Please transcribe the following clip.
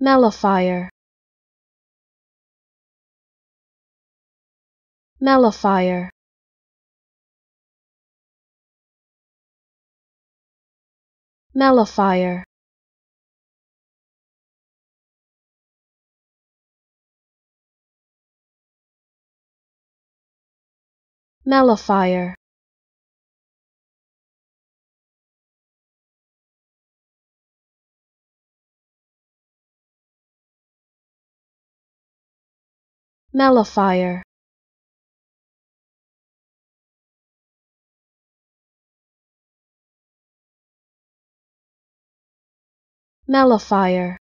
Mellifier Mellifier Mellifier Mellifier mellifier Malaffire